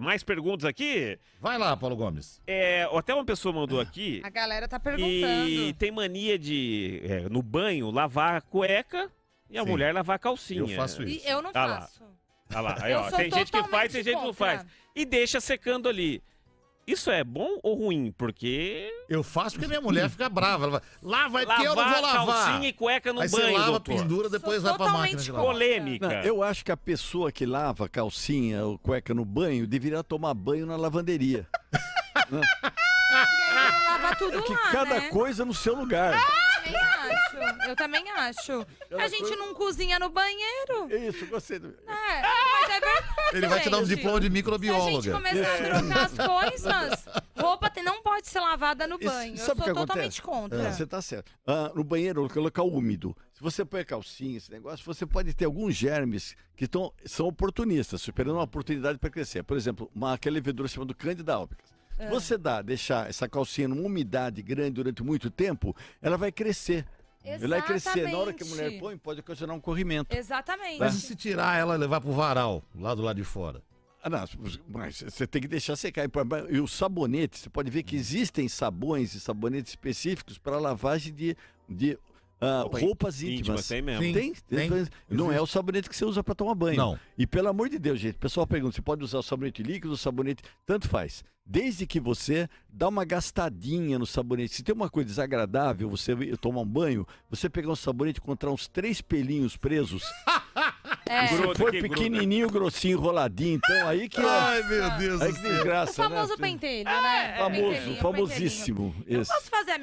mais perguntas aqui? Vai lá, Paulo Gomes. É, até uma pessoa mandou aqui. A galera tá perguntando. E tem mania de, é, no banho, lavar a cueca e a Sim. mulher lavar a calcinha. Eu faço isso. E eu não tá faço. Lá. Tá lá. Aí, ó, tem gente que faz, tem gente que não faz. E deixa secando ali. Isso é bom ou ruim? Porque. Eu faço porque minha mulher hum. fica brava. Ela vai, lava lavar, que eu não vou lavar. Calcinha e cueca no Aí banho. Você lava, doutor. pendura, depois Sou vai pra máquina. De lavar. Polêmica. Não, eu acho que a pessoa que lava calcinha ou cueca no banho deveria tomar banho na lavanderia. Né? lavar tudo é que lá, cada né? coisa no seu lugar. Eu também acho. Eu A gente não cozinha no banheiro. Isso, gostei do. Ah, ele vai te dar um diploma de microbióloga. Se a gente começar a trocar as coisas, roupa não pode ser lavada no banho. Isso, sabe Eu sou totalmente acontece? contra. É, você tá certo. Ah, no banheiro, no local úmido, se você põe calcinha, esse negócio, você pode ter alguns germes que tão, são oportunistas, esperando uma oportunidade para crescer. Por exemplo, uma, aquela levedura chamada Candida albicans. Se é. você dá, deixar essa calcinha numa umidade grande durante muito tempo, ela vai crescer. Exatamente. Ele vai crescer. Na hora que a mulher põe, pode ocasionar um corrimento. Exatamente. Mas e se tirar ela e levar pro varal, lá do lado de fora? Ah, não, mas você tem que deixar secar. E o sabonete, você pode ver que existem sabões e sabonetes específicos para lavagem de, de ah, roupas íntimas. íntimas. Tem mesmo. tem, tem, tem. Não é o sabonete que você usa para tomar banho. Não. E pelo amor de Deus, gente, o pessoal pergunta se pode usar sabonete líquido, sabonete. Tanto faz. Desde que você dá uma gastadinha no sabonete. Se tem uma coisa desagradável, você tomar um banho, você pegar um sabonete e encontrar uns três pelinhos presos. É. Se for pequenininho, grossinho, enroladinho, então aí que é. Ai, meu Deus. Aí que desgraça. O né? famoso né? pentelho, né? É, famoso, famosíssimo. Eu posso fazer a